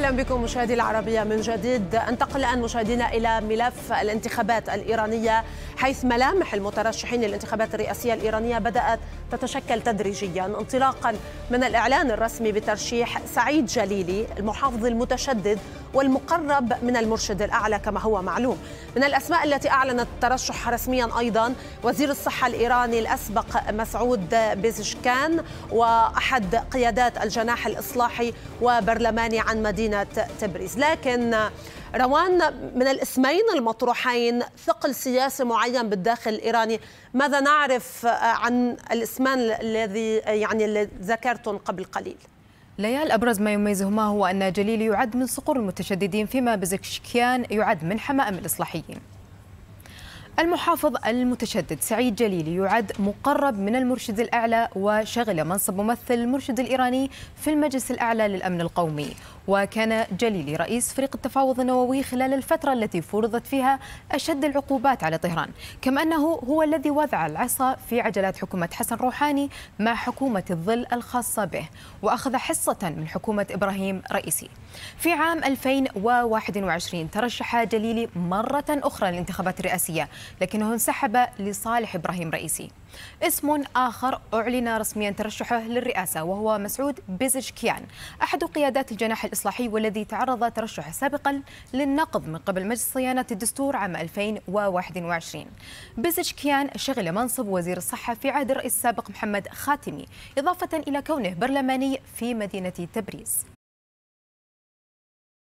اهلا بكم مشاهدي العربيه من جديد انتقل الان مشاهدينا الى ملف الانتخابات الايرانيه حيث ملامح المترشحين للانتخابات الرئاسيه الايرانيه بدات تتشكل تدريجيا انطلاقا من الاعلان الرسمي بترشيح سعيد جليلي المحافظ المتشدد والمقرب من المرشد الاعلى كما هو معلوم من الاسماء التي اعلنت الترشح رسميا ايضا وزير الصحه الايراني الاسبق مسعود بيزشكان واحد قيادات الجناح الاصلاحي وبرلماني عن مدينه مدينة تبريز لكن روان من الاسمين المطروحين ثقل سياسي معين بالداخل الإيراني ماذا نعرف عن الاسمان الذي يعني اللي ذكرتم قبل قليل؟ ليال أبرز ما يميزهما هو أن جليلي يعد من صقور المتشددين فيما بزكشكيان يعد من حمائم الإصلاحيين المحافظ المتشدد سعيد جليلي يعد مقرب من المرشد الأعلى وشغل منصب ممثل المرشد الإيراني في المجلس الأعلى للأمن القومي وكان جليلي رئيس فريق التفاوض النووي خلال الفترة التي فرضت فيها أشد العقوبات على طهران كما أنه هو الذي وضع العصا في عجلات حكومة حسن روحاني مع حكومة الظل الخاصة به وأخذ حصة من حكومة إبراهيم رئيسي في عام 2021 ترشح جليلي مرة أخرى للانتخابات الرئاسية لكنه انسحب لصالح إبراهيم رئيسي اسم آخر أعلن رسميا ترشحه للرئاسة وهو مسعود بيزشكيان أحد قيادات الجناح الإصلاحي والذي تعرض ترشحه سابقا للنقض من قبل مجلس صيانة الدستور عام 2021 بيزشكيان شغل منصب وزير الصحة في عهد الرئيس السابق محمد خاتمي إضافة إلى كونه برلماني في مدينة تبريز